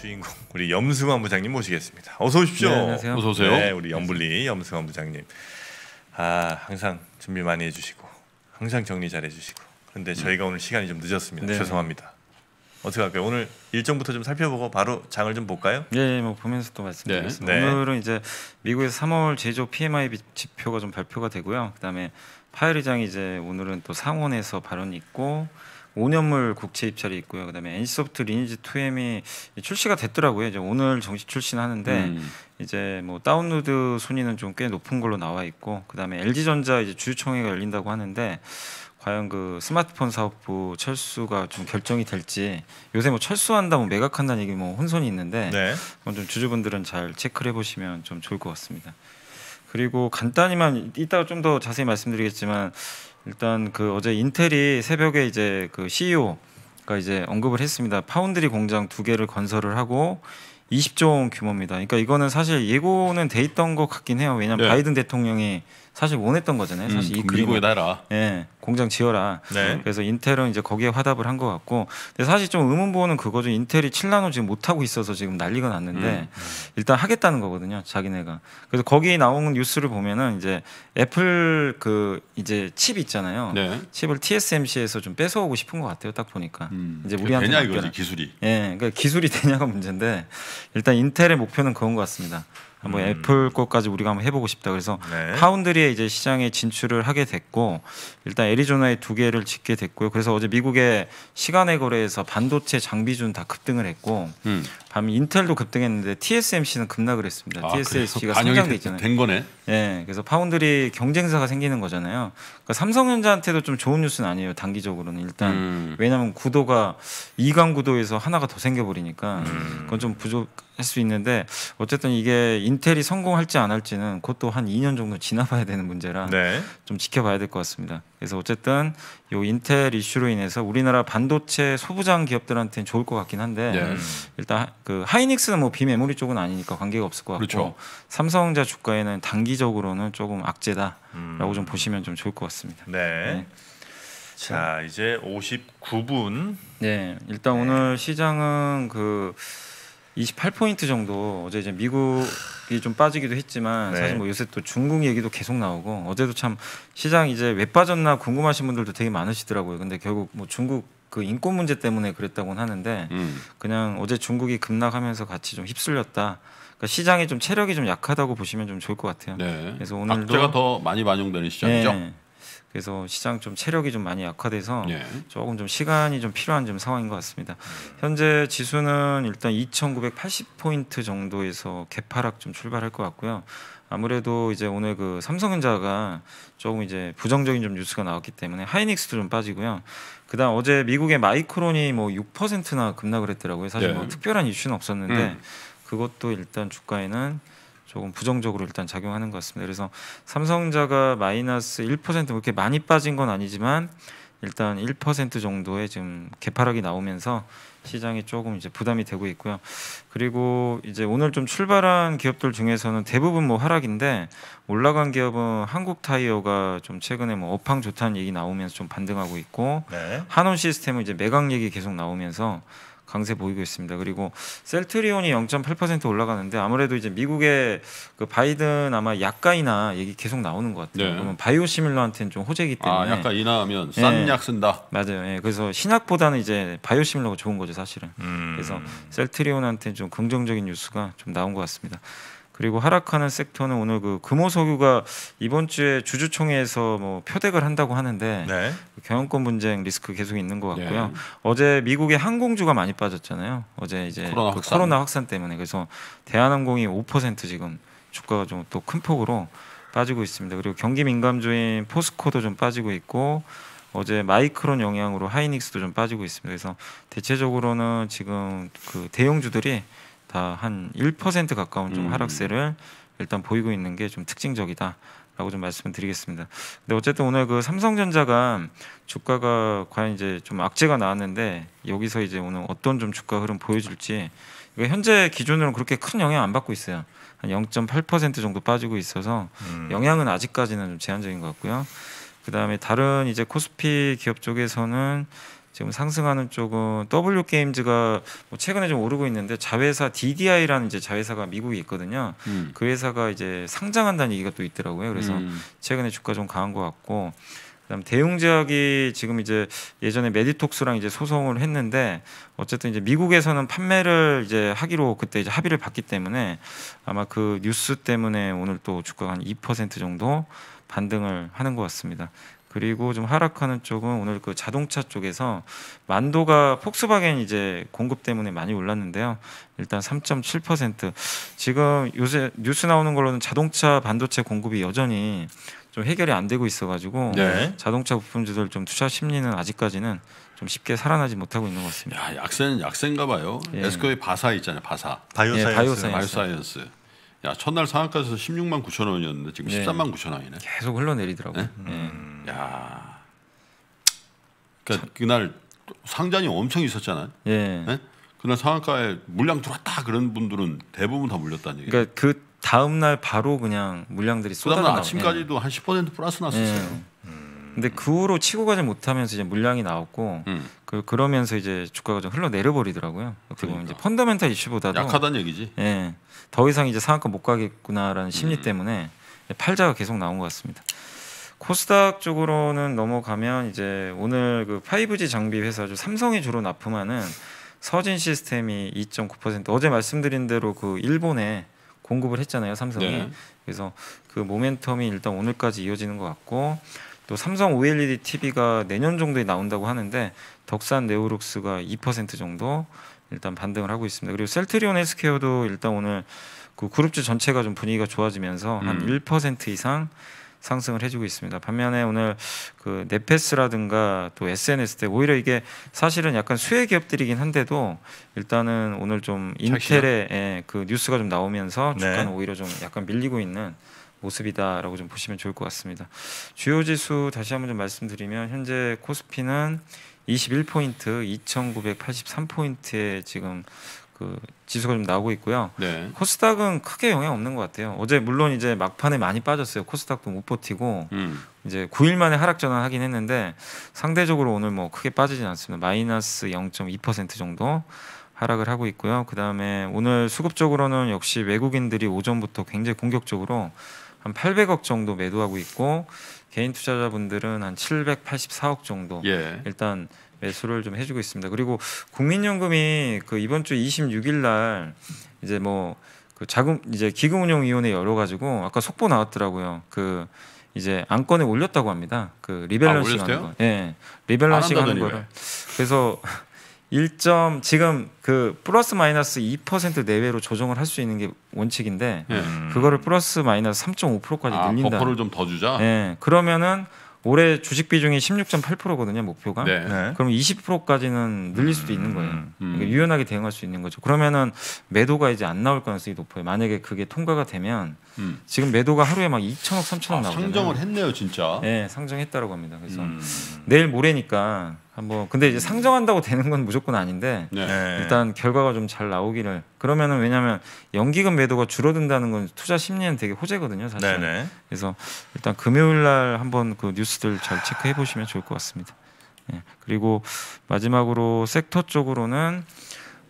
주인공 우리 염승환 부장님 모시겠습니다. 어서 오십시오. 네, 안녕하세요. 어서 오세요. 네, 우리 염불리 염승환 부장님. 아 항상 준비 많이 해주시고 항상 정리 잘 해주시고 근데 음. 저희가 음. 오늘 시간이 좀 늦었습니다. 네. 죄송합니다. 어떻게 할까요? 오늘 일정부터 좀 살펴보고 바로 장을 좀 볼까요? 예, 예 뭐 보면서 또 말씀드리겠습니다. 네. 네. 오늘은 이제 미국에서 3월 제조 PMI 지표가 좀 발표가 되고요. 그다음에 파이리장이 이제 오늘은 또 상원에서 발언 있고 5년물 국채 입찰이 있고요. 그다음에 엔 c 소프트 리니지 2M이 출시가 됐더라고요. 이제 오늘 정식 출시는 하는데 음. 이제 뭐 다운로드 순위는 좀 꽤 높은 걸로 나와 있고 그다음에 LG전자 이제 주주총회가 열린다고 하는데 과연 그 스마트폰 사업부 철수가 좀 결정이 될지 요새 뭐 철수한다 뭐 매각한다는 얘기 뭐 혼선이 있는데 네. 좀 주주분들은 잘 체크를 해보시면 좀 좋을 것 같습니다. 그리고 간단히만 이따가 좀 더 자세히 말씀드리겠지만 일단 그 어제 인텔이 새벽에 이제 그 CEO가 이제 언급을 했습니다. 파운드리 공장 두 개를 건설을 하고 20조 원 규모입니다. 그러니까 이거는 사실 예고는 돼 있던 것 같긴 해요. 왜냐하면 네. 바이든 대통령이 사실 원했던 거잖아요. 음, 사실 이 그림에 나라. 예, 공장 지어라. 네. 그래서 인텔은 이제 거기에 화답을 한 것 같고, 근데 사실 좀의문보호는 그거죠. 인텔이 칠나노 지금 못 하고 있어서 지금 난리가 났는데 음, 음. 일단 하겠다는 거거든요. 자기네가. 그래서 거기 에 나오는 뉴스를 보면은 이제 애플 그 이제 칩 있잖아요. 네. 칩을 TSMC에서 좀 뺏어오고 싶은 것 같아요. 딱 보니까 음. 이제 우리한테 되냐 이거지 기술이. 예, 그러니까 기술이 되냐가 문제인데 일단 인텔의 목표는 그런 것 같습니다. 뭐 애플 것까지 우리가 한번 해보고 싶다. 그래서 네. 파운드리에 이제 시장에 진출을 하게 됐고 일단 애리조나에 두 개를 짓게 됐고요. 그래서 어제 미국의 시간의 거래에서 반도체 장비준 다 급등을 했고 음. 밤 인텔도 급등했는데 TSMC는 급락을 했습니다. 아, TSMC가 상장돼 있잖아요. 된 거네. 예, 네, 그래서 파운드리 경쟁사가 생기는 거잖아요. 그러니까 삼성전자한테도 좀 좋은 뉴스는 아니에요. 단기적으로는 일단 음. 왜냐하면 구도가 이강 구도에서 하나가 더 생겨버리니까 음. 그건 좀 부족. 할수 있는데 어쨌든 이게 인텔이 성공할지 안 할지는 그것도 한 2년 정도 지나봐야 되는 문제라 네. 좀 지켜봐야 될 것 같습니다. 그래서 어쨌든 이 인텔 이슈로 인해서 우리나라 반도체 소부장 기업들한테는 좋을 것 같긴 한데 네. 일단 그 하이닉스는 뭐 비메모리 쪽은 아니니까 관계가 없을 것 같고 그렇죠. 삼성자 주가에는 단기적으로는 조금 악재다라고 음. 좀 보시면 좀 좋을 것 같습니다. 네. 네. 자 이제 59분. 네, 일단 네. 오늘 시장은 그 28포인트 정도 어제 이제 미국이 좀 빠지기도 했지만 네. 사실 뭐 요새 또 중국 얘기도 계속 나오고 어제도 참 시장 이제 왜 빠졌나 궁금하신 분들도 되게 많으시더라고요. 근데 결국 뭐 중국 그 인권 문제 때문에 그랬다고는 하는데 음. 그냥 어제 중국이 급락하면서 같이 좀 휩쓸렸다. 그러니까 시장이 좀 체력이 좀 약하다고 보시면 좀 좋을 것 같아요. 네. 그래서 오늘도 악가더 많이 반영되는 시장이죠. 네. 그래서 시장 좀 체력이 좀 많이 약화돼서 예. 조금 좀 시간이 좀 필요한 좀 상황인 것 같습니다. 현재 지수는 일단 2,980포인트 정도에서 개파락 좀 출발할 것 같고요. 아무래도 이제 오늘 그 삼성전자가 조금 이제 부정적인 좀 뉴스가 나왔기 때문에 하이닉스도 좀 빠지고요. 그다음 어제 미국의 마이크론이 뭐 6%나 급락을 했더라고요. 사실 예. 뭐 네. 특별한 이슈는 없었는데 음. 그것도 일단 주가에는 조금 부정적으로 일단 작용하는 것 같습니다. 그래서 삼성자가 마이너스 1% 그렇게 뭐 많이 빠진 건 아니지만 일단 1% 정도의 지금 개파락이 나오면서 시장이 조금 이제 부담이 되고 있고요. 그리고 이제 오늘 좀 출발한 기업들 중에서는 대부분 뭐 하락인데 올라간 기업은 한국 타이어가 좀 최근에 뭐 업황 좋다는 얘기 나오면서 좀 반등하고 있고 네. 한원 시스템은 이제 매각 얘기 계속 나오면서 강세 보이고 있습니다. 그리고 셀트리온이 0.8% 올라가는데 아무래도 이제 미국의 그 바이든 아마 약가이나 얘기 계속 나오는 것 같아요. 네. 그러면 바이오시밀러한테는 좀 호재기 아, 때문에 아, 약가 인하하면 싼 약 쓴다. 맞아요. 예, 그래서 신약보다는 이제 바이오시밀러가 좋은 거죠 사실은. 음. 그래서 셀트리온한테 좀 긍정적인 뉴스가 좀 나온 것 같습니다. 그리고 하락하는 섹터는 오늘 그 금호석유가 이번 주에 주주총회에서 뭐표대을 한다고 하는데 네. 그 경영권 분쟁 리스크 계속 있는 것 같고요. 네. 어제 미국의 항공주가 많이 빠졌잖아요. 어제 이제 코로나, 그 확산. 코로나 확산 때문에 그래서 대한항공이 5% 지금 주가가 좀 또 큰 폭으로 빠지고 있습니다. 그리고 경기 민감주인 포스코도 좀 빠지고 있고 어제 마이크론 영향으로 하이닉스도 좀 빠지고 있습니다. 그래서 대체적으로는 지금 그 대형주들이 다한1% 가까운 좀 음. 하락세를 일단 보이고 있는 게 좀 특징적이다. 라고 좀 말씀을 드리겠습니다. 근데 어쨌든 오늘 그 삼성전자가 주가가 과연 이제 좀 악재가 나왔는데 여기서 이제 오늘 어떤 좀 주가 흐름 보여줄지 이거 현재 기준으로 는 그렇게 큰 영향 안 받고 있어요. 한 0.8% 정도 빠지고 있어서 음. 영향은 아직까지는 좀 제한적인 것 같고요. 그 다음에 다른 이제 코스피 기업 쪽에서는 지금 상승하는 쪽은 W 게임즈가 뭐 최근에 좀 오르고 있는데 자회사 DDI라는 이제 자회사가 미국에 있거든요. 음. 그 회사가 이제 상장한다는 얘기가 또 있더라고요. 그래서 음. 최근에 주가 좀 강한 것 같고 그다음 대웅제약이 지금 이제 예전에 메디톡스랑 이제 소송을 했는데 어쨌든 이제 미국에서는 판매를 이제 하기로 그때 이제 합의를 봤기 때문에 아마 그 뉴스 때문에 오늘 또 주가가 한2% 정도 반등을 하는 것 같습니다. 그리고 좀 하락하는 쪽은 오늘 그 자동차 쪽에서 만도가 폭스바겐 이제 공급 때문에 많이 올랐는데요. 일단 3.7% 지금 요새 뉴스 나오는 걸로는 자동차 반도체 공급이 여전히 좀 해결이 안 되고 있어가지고 네. 자동차 부품주들 좀 투자 심리는 아직까지는 좀 쉽게 살아나지 못하고 있는 것 같습니다. 야, 약세는 약세인가 봐요. 예. 에스코의 바사 있잖아요. 바사. 바이오사이언스. 예, 바이오사이언스. 바이오사이언스. 야 첫날 상한가에서 16만 9천 원이었는데 지금 네. 13만 9천 원이네. 계속 흘러내리더라고요. 네? 네. 음. 야, 그러니까 참. 그날 상장이 엄청 있었잖아요. 예. 네? 그날 상한가에 물량 들어왔다 그런 분들은 대부분 다 물렸다는 얘기. 그러니까 그 다음 날 바로 그냥 물량들이 쏟아나. 아침까지도 한 10% 플러스 났었어요. 예. 근데 그 후로 치고 가지 못하면서 이제 물량이 나왔고 음. 그 그러면서 이제 주가가 좀 흘러 내려버리더라고요. 어떻게 그러니까. 이제 펀더멘탈 이슈보다도 약하다는 얘기지. 예, 더 이상 이제 상한가 못 가겠구나라는 심리 음. 때문에 팔자가 계속 나온 것 같습니다. 코스닥 쪽으로는 넘어가면 이제 오늘 그 5G 장비 회사죠 삼성이 주로 납품하는 서진 시스템이 2.9% 어제 말씀드린 대로 그 일본에 공급을 했잖아요 삼성이 네. 그래서 그 모멘텀이 일단 오늘까지 이어지는 것 같고 또 삼성 OLED TV가 내년 정도에 나온다고 하는데 덕산 네오룩스가 2% 정도 일단 반등을 하고 있습니다. 그리고 셀트리온 헬스케어도 일단 오늘 그 그룹주 전체가 좀 분위기가 좋아지면서 음. 한1% 이상 상승을 해주고 있습니다. 반면에 오늘 그 네페스라든가 또 SNS 때 오히려 이게 사실은 약간 수혜 기업들이긴 한데도 일단은 오늘 좀 인텔의 예, 그 뉴스가 좀 나오면서 네. 주가는 네. 오히려 좀 약간 밀리고 있는 모습이다라고 좀 보시면 좋을 것 같습니다. 주요 지수 다시 한번 좀 말씀드리면 현재 코스피는 21포인트 2,983포인트에 지금 그 지수가 좀 나오고 있고요. 네. 코스닥은 크게 영향 없는 것 같아요. 어제 물론 이제 막판에 많이 빠졌어요. 코스닥도 못 버티고 음. 이제 9일 만에 하락 전환하긴 했는데 상대적으로 오늘 뭐 크게 빠지진 않습니다. 마이너스 0.2% 정도 하락을 하고 있고요. 그 다음에 오늘 수급적으로는 역시 외국인들이 오전부터 굉장히 공격적으로 한 800억 정도 매도하고 있고 개인 투자자분들은 한 784억 정도 예. 일단 매수를 좀 해주고 있습니다. 그리고 국민연금이 그 이번 주 26일 날 이제 뭐 그 자금 이제 기금운용위원회 열어가지고 아까 속보 나왔더라고요. 그 이제 안건에 올렸다고 합니다. 그 리밸런싱 아, 하는 거. 예. 리밸런싱 하는 거를. 그래서 1점 지금 그 플러스 마이너스 2% 내외로 조정을 할 수 있는 게 원칙인데 예. 음. 그거를 플러스 마이너스 3.5%까지 아, 늘린다. 버퍼를 좀 더 주자. 예. 그러면은 올해 주식 비중이 16.8%거든요 목표가. 네. 네. 그럼 20%까지는 늘릴 수도 있는 거예요. 음. 그러니까 음. 유연하게 대응할 수 있는 거죠. 그러면은 매도가 이제 안 나올 가능성이 높아요. 만약에 그게 통과가 되면 음. 지금 매도가 하루에 막 2천억, 3천억 아, 나오잖아요. 상정을 했네요, 진짜. 예, 상정했다라고 합니다. 그래서 음. 내일 모레니까 한번 아, 뭐, 근데 이제 상정한다고 되는 건 무조건 아닌데 네. 네. 일단 결과가 좀 잘 나오기를 그러면은 왜냐하면 연기금 매도가 줄어든다는 건 투자 심리는 되게 호재거든요 사실 네네. 네. 그래서 일단 금요일 날 한번 그 뉴스들 잘 체크해 보시면 좋을 것 같습니다 예. 그리고 마지막으로 섹터 쪽으로는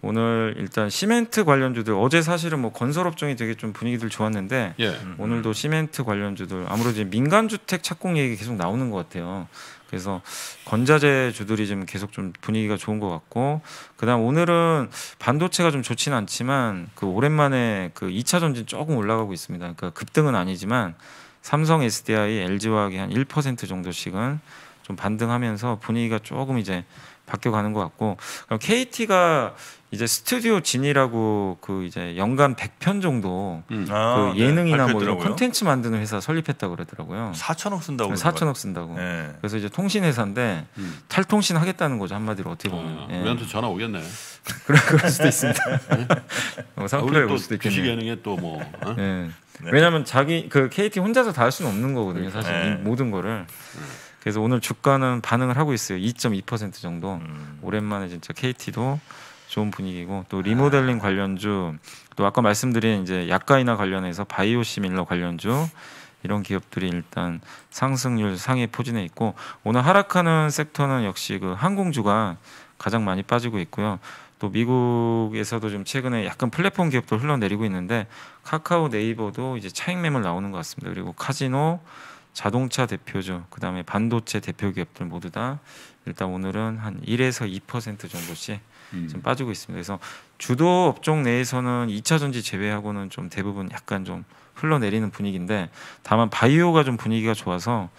오늘 일단 시멘트 관련주들 어제 사실은 뭐 건설업종이 되게 좀 분위기들 좋았는데 예. 오늘도 시멘트 관련주들 아무래도 민간 주택 착공 얘기 계속 나오는 것 같아요. 그래서 건자재 주들이 좀 계속 좀 분위기가 좋은 것 같고 그다음 오늘은 반도체가 좀 좋지는 않지만 그 오랜만에 그 2차 전지 조금 올라가고 있습니다. 그러니까 급등은 아니지만 삼성 SDI, LG화학이 한1% 정도씩은 좀 반등하면서 분위기가 조금 이제 바뀌어가는 것 같고 KT가 이제 스튜디오 진이라고 그 이제 연간 100편 정도 음. 아, 그 네. 예능이나 네. 뭐 이런 콘텐츠 만드는 회사 설립했다 고 그러더라고요. 4천억 쓴다고. 4천억 쓴다고. 네. 그래서 이제 통신 회사인데 음. 탈통신 하겠다는 거죠 한마디로 어떻게 보면. 아, 예. 우리한테 전화 오겠네. 그럴, 그럴 수도 있습니다. 네. 뭐 상표에 아, 올 수도 있겠네. 주식 예능에 또뭐 어? 네. 왜냐하면 자기 그 KT 혼자서 다 할 수는 없는 거거든요 그러니까. 사실 모든 거를. 음. 그래서 오늘 주가는 반응을 하고 있어요. 2.2% 정도. 음. 오랜만에 진짜 KT도 좋은 분위기고 또 아. 리모델링 관련주 또 아까 말씀드린 이제 약가이나 관련해서 바이오 시밀러 관련주 이런 기업들이 일단 상승률 상위 포진해 있고 오늘 하락하는 섹터는 역시 그 항공주가 가장 많이 빠지고 있고요. 또 미국에서도 좀 최근에 약간 플랫폼 기업도 흘러내리고 있는데 카카오 네이버도 이제 차익 매물 나오는 것 같습니다. 그리고 카지노 자동차 대표죠. 그 다음에 반도체 대표 기업들 모두 다 일단 오늘은 한 1에서 2% 정도씩 음. 좀 빠지고 있습니다. 그래서 주도 업종 내에서는 2차 전지 제외하고는 좀 대부분 약간 좀 흘러내리는 분위기인데 다만 바이오가 좀 분위기가 좋아서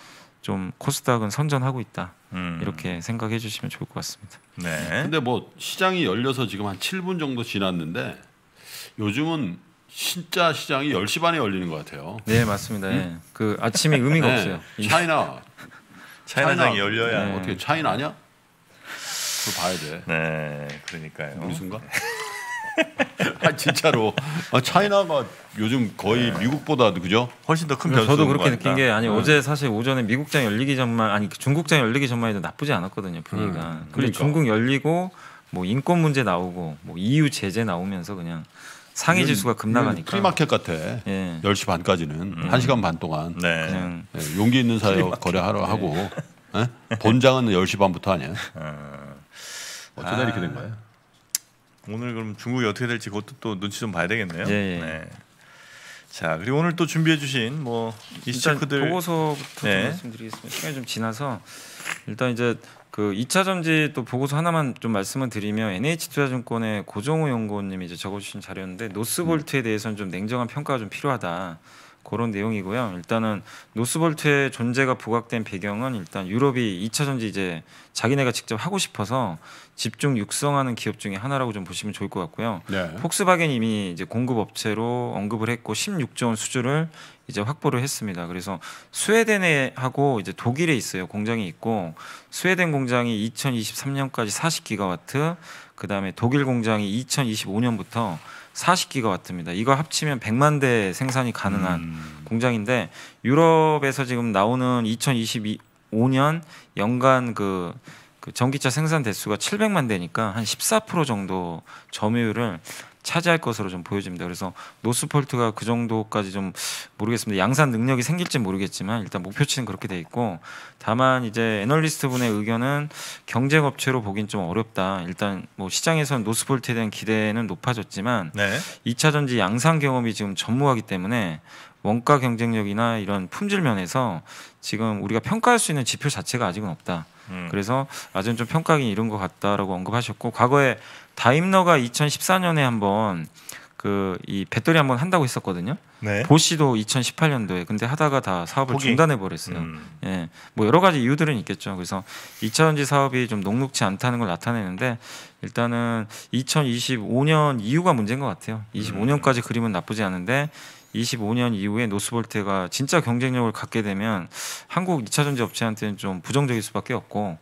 좀 코스닥은 선전하고 있다. 음. 이렇게 생각해 주시면 좋을 것 같습니다. 네. 근데 뭐 시장이 열려서 지금 한 7분 정도 지났는데 요즘은 진짜 시장이 10시 반에 열리는 것 같아요. 네 맞습니다. 음? 예. 그 아침이 의미가 네. 없어요. 차이나 차이나장이 차이나, 열려야 네. 어떻게 차이나냐? 그걸 봐야 돼. 네 그러니까요. 무슨가? 아 진짜로 아, 차이나가 요즘 거의 네. 미국보다도 그죠? 훨씬 더 큰 변수. 저도 그렇게 느낀 게 아니 네. 어제 사실 오전에 미국장 열리기 전만 아니 중국장 열리기 전만 해도 나쁘지 않았거든요 분위기가. 음, 그러니까. 중국 열리고 뭐 인권 문제 나오고 뭐 EU 제재 나오면서 그냥 상해 지수가 급락하니까 프리마켓 같아. 예. 10시 반까지는 음. 1시간 반 동안 네. 그냥 예, 용기 있는 사여 거래하러 네. 하고 예? 본장은 10시 반부터 하냐. 어. 어쩌다 아. 이렇게 된 거야? 아. 오늘 그럼 중국이 어떻게 될지 그것도 또 눈치 좀 봐야 되겠네요. 예. 예. 네. 자 그리고 오늘 또 준비해주신 뭐 이슈체크들 보고서부터 네. 말씀드리겠습니다. 시간이 좀 지나서 일단 이제 그 2차 전지또 보고서 하나만 좀 말씀을 드리면 NH투자증권의 고정호 연구원님이 이제 적어주신 자료인데 노스볼트에 대해서는 좀 냉정한 평가가 좀 필요하다. 그런 내용이고요. 일단은 노스볼트의 존재가 부각된 배경은 일단 유럽이 2차 전지 이제 자기네가 직접 하고 싶어서 집중 육성하는 기업 중에 하나라고 좀 보시면 좋을 것 같고요. 네. 폭스바겐 이미 이제 공급 업체로 언급을 했고 16조 원 수주를 이제 확보를 했습니다. 그래서 스웨덴에 하고 이제 독일에 있어요. 공장이 있고 스웨덴 공장이 2023년까지 40기가와트, 그다음에 독일 공장이 2025년부터 40기가와트입니다. 이거 합치면 100만 대 생산이 가능한 음. 공장인데 유럽에서 지금 나오는 2025년 연간 그, 그 전기차 생산 대수가 700만 대니까 한 14% 정도 점유율을 차지할 것으로 좀 보여집니다. 그래서 노스폴트가 그 정도까지 좀 모르겠습니다. 양산 능력이 생길지 모르겠지만 일단 목표치는 그렇게 돼 있고 다만 이제 애널리스트 분의 의견은 경쟁 업체로 보긴 좀 어렵다. 일단 뭐시장에서는 노스폴트에 대한 기대는 높아졌지만 네. 이차 전지 양산 경험이 지금 전무하기 때문에 원가 경쟁력이나 이런 품질 면에서 지금 우리가 평가할 수 있는 지표 자체가 아직은 없다. 음. 그래서 아직은 좀 평가하기 이른 것 같다라고 언급하셨고 과거에 다임러가 2014년에 한번 그 이 배터리 한 번 한다고 했었거든요. 네. 보시도 2018년도에 근데 하다가 다 사업을 포기? 중단해 버렸어요. 음. 예, 뭐 여러 가지 이유들은 있겠죠. 그래서 2차전지 사업이 좀 녹록치 않다는 걸 나타내는데 일단은 2025년 이후가 문제인 것 같아요. 25년까지 음. 그림은 나쁘지 않은데 25년 이후에 노스볼트가 진짜 경쟁력을 갖게 되면 한국 2차전지 업체한테는 좀 부정적일 수밖에 없고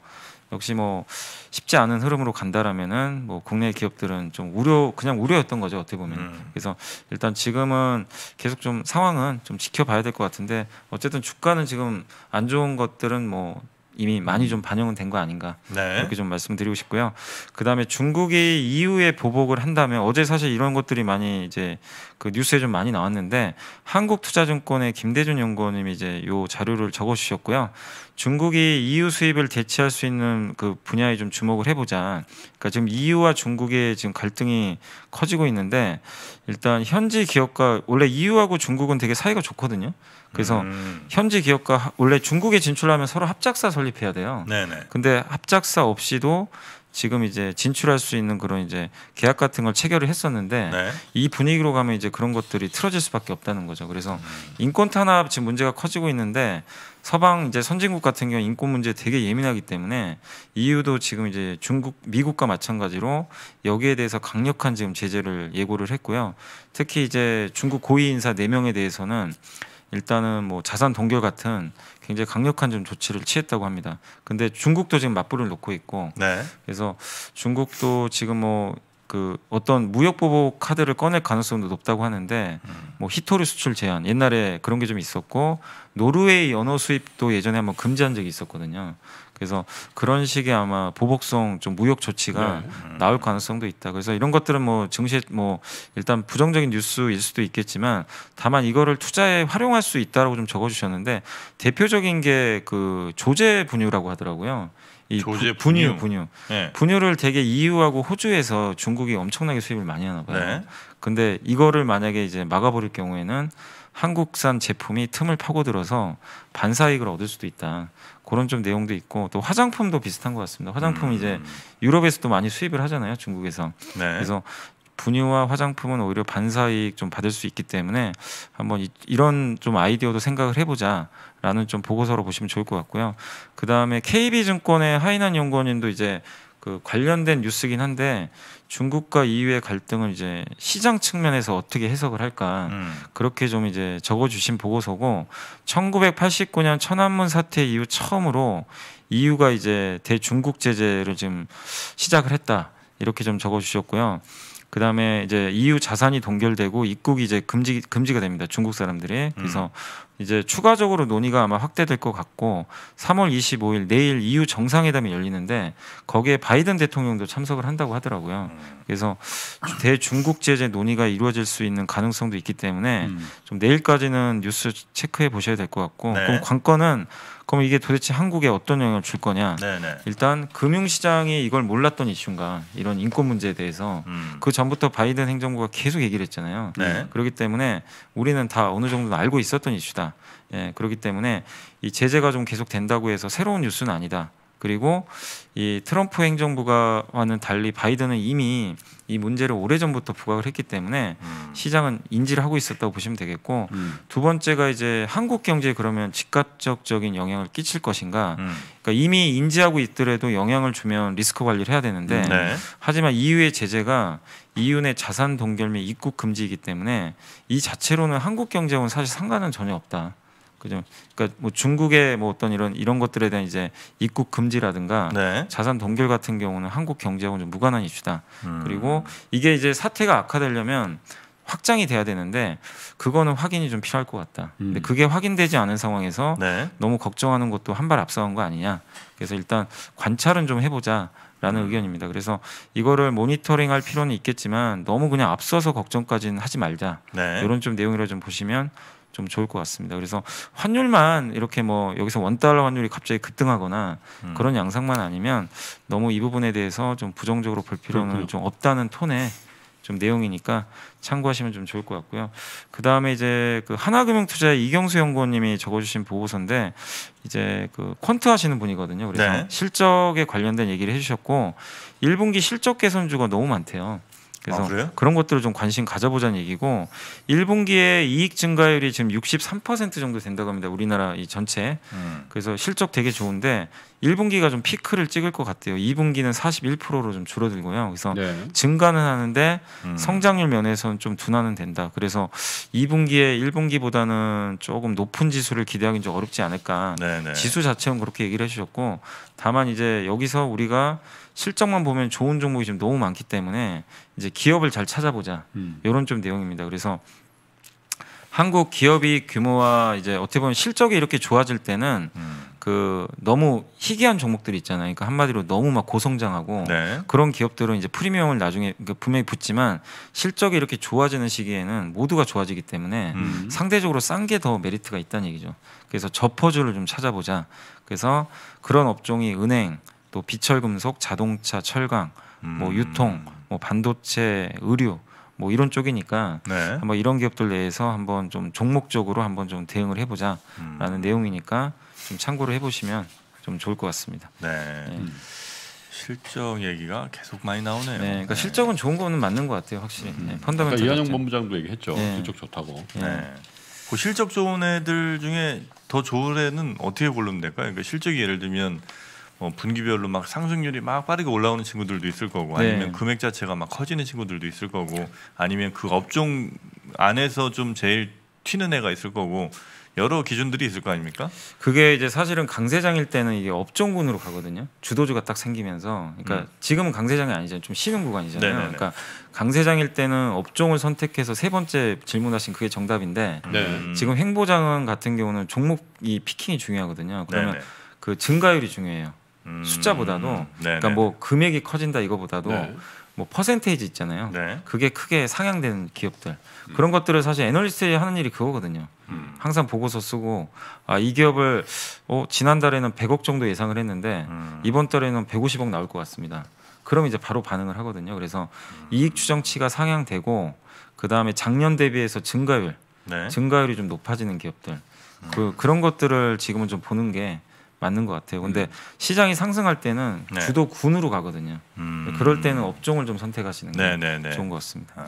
역시 뭐 쉽지 않은 흐름으로 간다라면은 뭐 국내 기업들은 좀 우려 그냥 우려였던 거죠 어떻게 보면 음. 그래서 일단 지금은 계속 좀 상황은 좀 지켜봐야 될 것 같은데 어쨌든 주가는 지금 안 좋은 것들은 뭐 이미 많이 좀 반영은 된 거 아닌가 네. 이렇게 좀 말씀드리고 싶고요. 그 다음에 중국이 이후에 e 보복을 한다면 어제 사실 이런 것들이 많이 이제 그 뉴스에 좀 많이 나왔는데 한국투자증권의 김대준 연구원님이 이제 요 자료를 적어주셨고요. 중국이 EU 수입을 대체할 수 있는 그 분야에 좀 주목을 해보자. 그러니까 지금 EU와 중국의 지금 갈등이 커지고 있는데 일단 현지 기업과 원래 EU하고 중국은 되게 사이가 좋거든요. 그래서 음. 현지 기업과 원래 중국에 진출하면 서로 합작사 설립해야 돼요. 네네. 근데 합작사 없이도 지금 이제 진출할 수 있는 그런 이제 계약 같은 걸 체결을 했었는데 네. 이 분위기로 가면 이제 그런 것들이 틀어질 수밖에 없다는 거죠. 그래서 음. 인권 탄압 지금 문제가 커지고 있는데 서방 이제 선진국 같은 경우 인권 문제 되게 예민하기 때문에 이유도 지금 이제 중국, 미국과 마찬가지로 여기에 대해서 강력한 지금 제재를 예고를 했고요. 특히 이제 중국 고위 인사 네명에 대해서는 일단은 뭐 자산 동결 같은 굉장히 강력한 좀 조치를 취했다고 합니다. 근데 중국도 지금 맞불을 놓고 있고 네. 그래서 중국도 지금 뭐 그 어떤 무역 보복 카드를 꺼낼 가능성도 높다고 하는데 음. 뭐 히토류 수출 제한 옛날에 그런 게 좀 있었고 노르웨이 연어 수입도 예전에 한번 금지한 적이 있었거든요. 그래서 그런 식의 아마 보복성 좀 무역 조치가 네. 나올 가능성도 있다. 그래서 이런 것들은 뭐 증시 뭐 일단 부정적인 뉴스일 수도 있겠지만 다만 이거를 투자에 활용할 수 있다라고 좀 적어주셨는데 대표적인 게 그 조제 분유라고 하더라고요. 이 조제 분유 분유 네. 분유를 되게 EU하고 호주에서 중국이 엄청나게 수입을 많이 하나 봐요. 네. 근데 이거를 만약에 이제 막아버릴 경우에는 한국산 제품이 틈을 파고들어서 반사익을 얻을 수도 있다. 그런 좀 내용도 있고 또 화장품도 비슷한 것 같습니다. 화장품 음. 이제 유럽에서도 많이 수입을 하잖아요, 중국에서. 네. 그래서 분유와 화장품은 오히려 반사이익 좀 받을 수 있기 때문에 한번 이, 런좀 아이디어도 생각을 해보자라는 좀 보고서로 보시면 좋을 것 같고요. 그 다음에 KB증권의 하이난 연구원님도 이제 그 관련된 뉴스긴 한데 중국과 EU의 갈등을 이제 시장 측면에서 어떻게 해석을 할까 음. 그렇게 좀 이제 적어주신 보고서고 1989년 천안문 사태 이후 처음으로 EU가 이제 대중국 제재를 지금 시작을 했다 이렇게 좀 적어주셨고요. 그 다음에 이제 EU 자산이 동결되고 입국이 이제 금지 금지가 됩니다. 중국 사람들이 그래서 음. 이제 추가적으로 논의가 아마 확대될 것 같고 3월 25일 내일 EU 정상회담이 열리는데 거기에 바이든 대통령도 참석을 한다고 하더라고요. 음. 그래서 대중국 제재 논의가 이루어질 수 있는 가능성도 있기 때문에 음. 좀 내일까지는 뉴스 체크해 보셔야 될 것 같고 네. 그럼 관건은 그럼 이게 도대체 한국에 어떤 영향을 줄 거냐? 네네. 네. 일단 금융시장이 이걸 몰랐던 이슈인가 이런 인권 문제에 대해서 음. 그 전부터 바이든 행정부가 계속 얘기를 했잖아요. 네. 그렇기 때문에 우리는 다 어느 정도는 알고 있었던 이슈다. 예, 그렇기 때문에 이 제재가 좀 계속 된다고 해서 새로운 뉴스는 아니다. 그리고 이 트럼프 행정부와는 달리 바이든은 이미 이 문제를 오래전부터 부각을 했기 때문에 음. 시장은 인지를 하고 있었다고 보시면 되겠고 음. 두 번째가 이제 한국 경제에 그러면 즉각적적인 영향을 끼칠 것인가 음. 그러니까 이미 인지하고 있더라도 영향을 주면 리스크 관리를 해야 되는데 음. 네. 하지만 이 u 의 제재가 이윤의 자산 동결 및 입국 금지이기 때문에 이 자체로는 한국 경제와는 사실 상관은 전혀 없다. 그죠? 그러니까 뭐 중국의 뭐 어떤 이런 이런 것들에 대한 이제 입국 금지라든가 네. 자산 동결 같은 경우는 한국 경제하고는 좀 무관한 이슈다. 음. 그리고 이게 이제 사태가 악화되려면 확장이 돼야 되는데 그거는 확인이 좀 필요할 것 같다. 음. 근데 그게 확인되지 않은 상황에서 네. 너무 걱정하는 것도 한 발 앞서간 거 아니냐. 그래서 일단 관찰은 좀 해보자. 라는 음. 의견입니다. 그래서 이거를 모니터링 할 필요는 있겠지만 너무 그냥 앞서서 걱정까지는 하지 말자. 네. 이런 좀 내용이라 좀 보시면 좀 좋을 것 같습니다. 그래서 환율만 이렇게 뭐 여기서 원 달러 환율이 갑자기 급등하거나 음. 그런 양상만 아니면 너무 이 부분에 대해서 좀 부정적으로 볼 필요는 그렇군요. 좀 없다는 톤의좀 내용이니까 참고하시면 좀 좋을 것 같고요. 그 다음에 이제 그 하나금융투자의 이경수 연구원님이 적어주신 보고서인데 이제 그 퀀트 하시는 분이거든요. 그래서 네. 실적에 관련된 얘기를 해주셨고 1분기 실적 개선주가 너무 많대요. 그래서 아, 그런 것들을 좀 관심 가져보자는 얘기고 1분기에 이익 증가율이 지금 63% 정도 된다고 합니다. 우리나라 이 전체. 음. 그래서 실적 되게 좋은데 1분기가 좀 피크를 찍을 것 같아요. 2분기는 41%로 좀 줄어들고요. 그래서 네. 증가는 하는데 음. 성장률 면에서는 좀 둔화는 된다. 그래서 2분기에 1분기보다는 조금 높은 지수를 기대하기는 좀 어렵지 않을까. 네네. 네. 지수 자체는 그렇게 얘기를 해주셨고 다만 이제 여기서 우리가 실적만 보면 좋은 종목이 지금 너무 많기 때문에 이제 기업을 잘 찾아보자 음. 이런 좀 내용입니다. 그래서 한국 기업이 규모와 이제 어떻게 보면 실적이 이렇게 좋아질 때는 음. 그 너무 희귀한 종목들이 있잖아요. 그러니까 한마디로 너무 막 고성장하고 네. 그런 기업들은 이제 프리미엄을 나중에 그러니까 분명히 붙지만 실적이 이렇게 좋아지는 시기에는 모두가 좋아지기 때문에 음. 상대적으로 싼 게 더 메리트가 있다는 얘기죠. 그래서 저 퍼즐을 좀 찾아보자. 그래서 그런 업종이 은행, 또 비철금속, 자동차, 철강, 뭐 음. 유통 뭐 반도체, 의류 뭐 이런 쪽이니까 네. 한번 이런 기업들 내에서 한번 좀 종목적으로 한번 좀 대응을 해보자라는 음. 내용이니까 좀 참고를 해보시면 좀 좋을 것 같습니다. 네. 네. 음. 실적 얘기가 계속 많이 나오네요. 네, 그러니까 네. 실적은 좋은 거는 맞는 것 같아요, 확실히. 음. 네, 펀더멘털. 그러니까 이한영 본부장도 얘기했죠. 네. 실적 좋다고. 네. 그 실적 좋은 애들 중에 더 좋은 애는 어떻게 고르면 될까요? 그러니까 실적이 예를 들면 어, 분기별로 막 상승률이 막 빠르게 올라오는 친구들도 있을 거고 네. 아니면 금액 자체가 막 커지는 친구들도 있을 거고 아니면 그 업종 안에서 좀 제일 튀는 애가 있을 거고 여러 기준들이 있을 거 아닙니까? 그게 이제 사실은 강세장일 때는 이게 업종군으로 가거든요. 주도주가 딱 생기면서 그러니까 음. 지금은 강세장이 아니잖아요. 좀 쉬는 구간이잖아요. 네네네. 그러니까 강세장일 때는 업종을 선택해서 세 번째 질문하신 그게 정답인데 네. 지금 행보장은 같은 경우는 종목이 피킹이 중요하거든요. 그러면 네네. 그 증가율이 중요해요. 음. 숫자보다도 네, 그러니까 네. 뭐 금액이 커진다 이거보다도 네. 뭐 퍼센테이지 있잖아요. 그게 크게 상향되는 기업들 음. 그런 것들을 사실 애널리스트에 하는 일이 그거거든요. 음. 항상 보고서 쓰고 아, 이 기업을 어, 지난달에는 100억 정도 예상을 했는데 음. 이번 달에는 150억 나올 것 같습니다. 그럼 이제 바로 반응을 하거든요. 그래서 음. 이익 추정치가 상향되고 그 다음에 작년 대비해서 증가율, 네. 증가율이 좀 높아지는 기업들 그, 음. 그 그런 것들을 지금은 좀 보는 게 맞는 것 같아요. 근데 음. 시장이 상승할 때는 네. 주도 군으로 가거든요. 음. 네, 그럴 때는 업종을 좀 선택하시는 게 네, 좋은 것 같습니다. 아.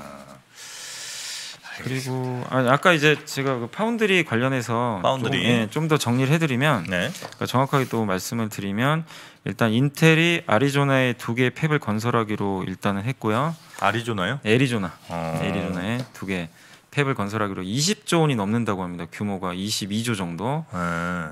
그리고 아, 까 이제 제가 그 파운드리 관련해서 파운 예, 정리를 해드리면 네. 그러니까 정확하게 또 말씀을 드리면 일단 인텔이 아리조나에 두 개의 팹을 건설하기로 일단은 했고요. 아리조나요? 애리조나. 아. 애리조나에 두 개. 탭을 건설하기로 20조 원이 넘는다고 합니다. 규모가 22조 정도. 네.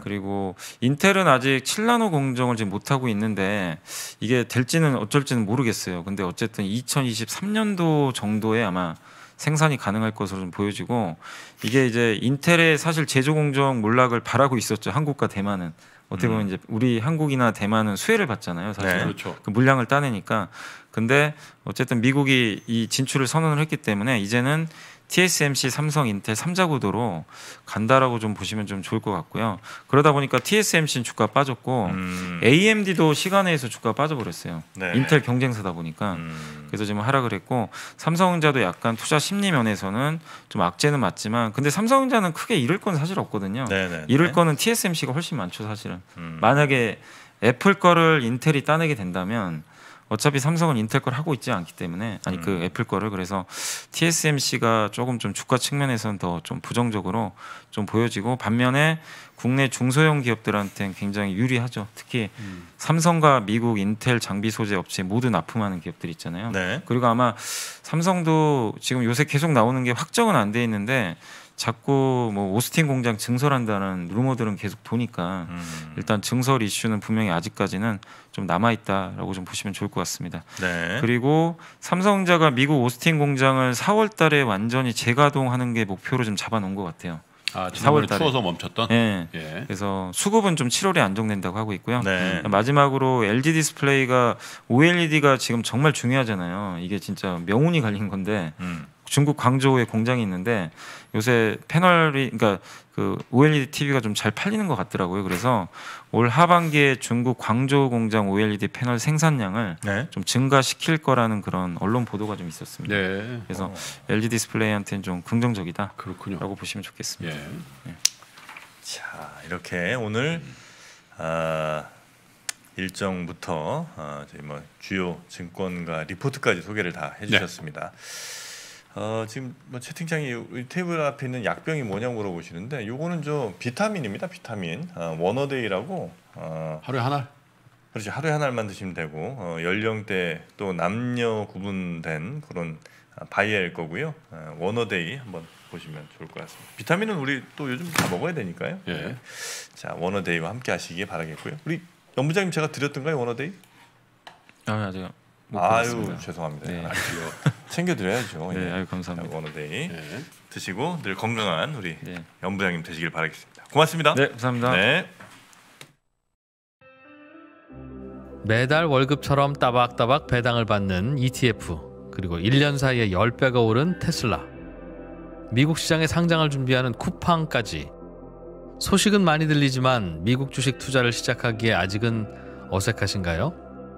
그리고 인텔은 아직 7나노 공정을 지금 못 하고 있는데 이게 될지는 어쩔지는 모르겠어요. 근데 어쨌든 2023년도 정도에 아마 생산이 가능할 것으로 좀 보여지고 이게 이제 인텔의 사실 제조 공정 몰락을 바라고 있었죠. 한국과 대만은 어떻게 보면 음. 이제 우리 한국이나 대만은 수혜를 받잖아요. 사실 네, 그렇죠. 그 물량을 따내니까. 근데 어쨌든 미국이 이 진출을 선언을 했기 때문에 이제는 TSMC, 삼성, 인텔 3자 구도로 간다라고 좀 보시면 좀 좋을 것 같고요. 그러다 보니까 TSMC는 주가 빠졌고 음. AMD도 시간에서 주가 빠져버렸어요. 네. 인텔 경쟁사다 보니까 음. 그래서 지금 하락을 했고 삼성전자도 약간 투자 심리 면에서는 좀 악재는 맞지만 근데 삼성전자는 크게 잃을 건 사실 없거든요. 네네네. 네, 네. 잃을 거는 TSMC가 훨씬 많죠 사실은. 음. 만약에 애플 거를 인텔이 따내게 된다면 어차피 삼성은 인텔 걸 하고 있지 않기 때문에 아니 그 음. 그 애플 거를 그래서 TSMC가 조금 좀 주가 측면에서는 더 좀 부정적으로 좀 보여지고 반면에 국내 중소형 기업들한테는 굉장히 유리하죠. 특히 음. 삼성과 미국 인텔 장비 소재 업체 모두 납품하는 기업들 있잖아요. 네. 그리고 아마 삼성도 지금 요새 계속 나오는 게 확정은 안 돼 있는데 자꾸 뭐 오스틴 공장 증설한다는 루머들은 계속 도니까 음. 일단 증설 이슈는 분명히 아직까지는 좀 남아 있다라고 좀 보시면 좋을 것 같습니다. 네. 그리고 삼성자가 미국 오스틴 공장을 4월달에 완전히 재가동하는 게 목표로 좀 잡아놓은 것 같아요. 아, 4월 에 추워서 멈췄던. 네. 예. 그래서 수급은 좀 7월에 안정된다고 하고 있고요. 네. 마지막으로 LG 디스플레이가 OLED가 지금 정말 중요하잖아요. 이게 진짜 명운이 갈린 건데 음. 중국 광저우에 공장이 있는데 요새 패널이 그러니까 그 OLED TV가 좀 잘 팔리는 것 같더라고요. 그래서 올 하반기에 중국 광저우 공장 OLED 패널 생산량을 네. 좀 증가시킬 거라는 그런 언론 보도가 좀 있었습니다. 네. 그래서 어. LED 디스플레이한테는 좀 긍정적이다. 그렇군요. 라고 보시면 좋겠습니다. 예. 네. 자, 이렇게 오늘 아, 일정부터 아, 저희 뭐 주요 증권가 리포트까지 소개를 다 해주셨습니다. 네. 어, 지금 뭐 채팅창이 테이블 앞에 있는 약병이 뭐냐고 물어보시는데 요거는 저 비타민입니다. 비타민. 어, 원어데이라고 어, 하루에 한 알. 그렇지. 하루에 한 알만 드시면 되고 어, 연령대 또 남녀 구분된 그런 아, 바이엘 거고요. 어, 원어데이 한번 보시면 좋을 것 같습니다. 비타민은 우리 또 요즘 다 먹어야 되니까요. 예. 네. 자, 원어데이와 함께 하시길 바라겠고요. 우리 연부장님 제가 드렸던가요, 원어데이 아니, 아니요. 뭐 아유 죄송합니다. 네. 챙겨드려야죠. 네, 예. 아유 감사합니다. 원어데이 네. 드시고 늘 건강한 우리 네. 연부장님 되시길 바라겠습니다. 고맙습니다. 네, 감사합니다. 네. 매달 월급처럼 따박따박 배당을 받는 ETF 그리고 1년 사이에 10배가 오른 테슬라 미국 시장에 상장을 준비하는 쿠팡까지 소식은 많이 들리지만 미국 주식 투자를 시작하기에 아직은 어색하신가요?